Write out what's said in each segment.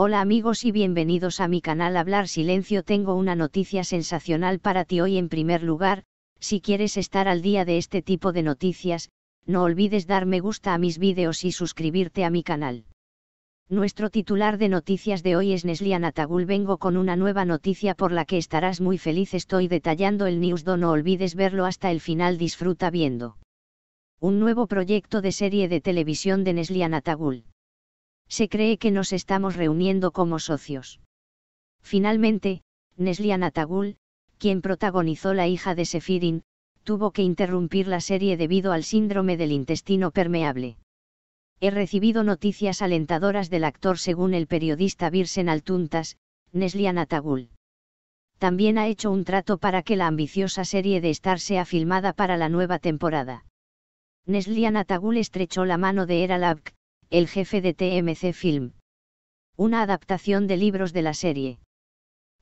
Hola amigos y bienvenidos a mi canal Hablar Silencio. Tengo una noticia sensacional para ti hoy en primer lugar, si quieres estar al día de este tipo de noticias, no olvides dar me gusta a mis vídeos y suscribirte a mi canal. Nuestro titular de noticias de hoy es Neslian Atagul. Vengo con una nueva noticia por la que estarás muy feliz. Estoy detallando el newsdo, no olvides verlo hasta el final. Disfruta viendo. Un nuevo proyecto de serie de televisión de Neslian Atagul se cree que nos estamos reuniendo como socios. Finalmente, Neslian Tagul, quien protagonizó La hija de Sefirin, tuvo que interrumpir la serie debido al síndrome del intestino permeable. He recibido noticias alentadoras del actor según el periodista Virsen Altuntas, Neslian Tagul. También ha hecho un trato para que la ambiciosa serie de Star sea filmada para la nueva temporada. Neslian Tagul estrechó la mano de Era el jefe de TMC Film. Una adaptación de libros de la serie.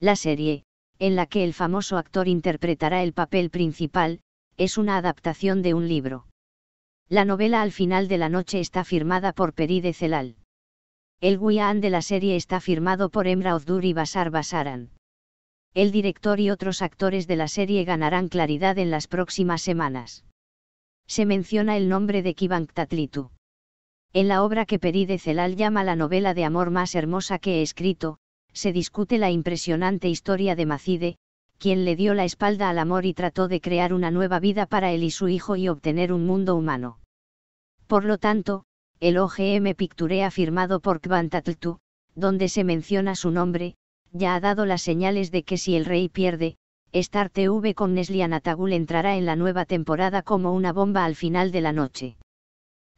La serie, en la que el famoso actor interpretará el papel principal, es una adaptación de un libro. La novela Al final de la noche está firmada por Peride Celal. El guion de la serie está firmado por Emra Ozdur y Basar Basaran. El director y otros actores de la serie ganarán claridad en las próximas semanas. Se menciona el nombre de Kivank Tatlitu. En la obra que Peride Celal llama la novela de amor más hermosa que he escrito, se discute la impresionante historia de Macide, quien le dio la espalda al amor y trató de crear una nueva vida para él y su hijo y obtener un mundo humano. Por lo tanto, el OGM Picturea firmado por Kvantatltu, donde se menciona su nombre, ya ha dado las señales de que si el rey pierde, Star TV con Neslian entrará en la nueva temporada como una bomba al final de la noche.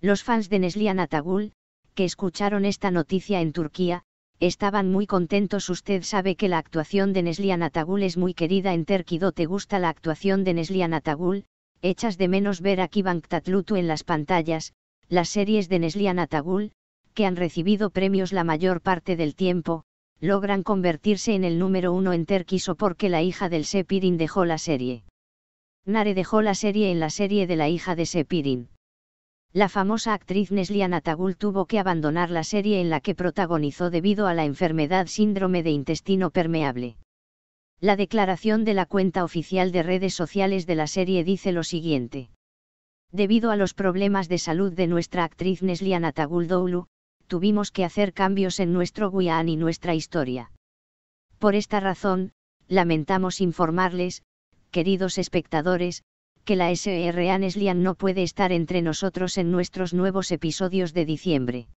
Los fans de Neslihan Atagul, que escucharon esta noticia en Turquía, estaban muy contentos. Usted sabe que la actuación de Neslihan Atagul es muy querida en Terquido. ¿Te gusta la actuación de Neslihan Atagul? Echas de menos ver a Kıvanç Tatlutu en las pantallas, las series de Neslihan Atagul, que han recibido premios la mayor parte del tiempo, logran convertirse en el número uno en Terkiso porque la hija del Sepirin dejó la serie. Nare dejó la serie en la serie de la hija de Sepirin la famosa actriz Nesliana Tagul tuvo que abandonar la serie en la que protagonizó debido a la enfermedad síndrome de intestino permeable. La declaración de la cuenta oficial de redes sociales de la serie dice lo siguiente. Debido a los problemas de salud de nuestra actriz Nesliana Tagul Doulu, tuvimos que hacer cambios en nuestro Wi-An y nuestra historia. Por esta razón, lamentamos informarles, queridos espectadores, que la SRA Neslian no puede estar entre nosotros en nuestros nuevos episodios de diciembre.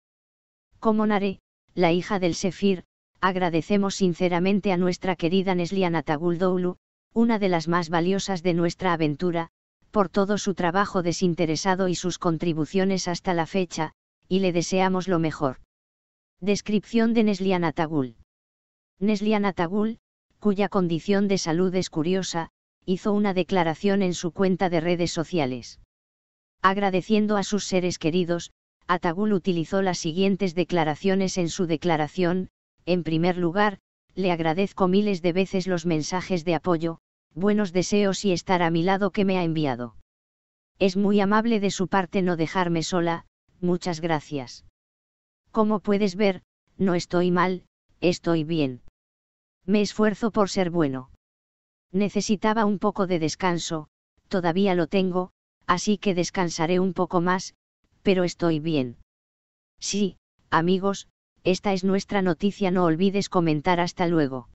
Como Nare, la hija del Sefir, agradecemos sinceramente a nuestra querida Neslian Doulu, una de las más valiosas de nuestra aventura, por todo su trabajo desinteresado y sus contribuciones hasta la fecha, y le deseamos lo mejor. Descripción de Neslian Atagul. Neslian Atagul, cuya condición de salud es curiosa, hizo una declaración en su cuenta de redes sociales. Agradeciendo a sus seres queridos, Atagul utilizó las siguientes declaraciones en su declaración, en primer lugar, le agradezco miles de veces los mensajes de apoyo, buenos deseos y estar a mi lado que me ha enviado. Es muy amable de su parte no dejarme sola, muchas gracias. Como puedes ver, no estoy mal, estoy bien. Me esfuerzo por ser bueno. Necesitaba un poco de descanso, todavía lo tengo, así que descansaré un poco más, pero estoy bien. Sí, amigos, esta es nuestra noticia, no olvides comentar hasta luego.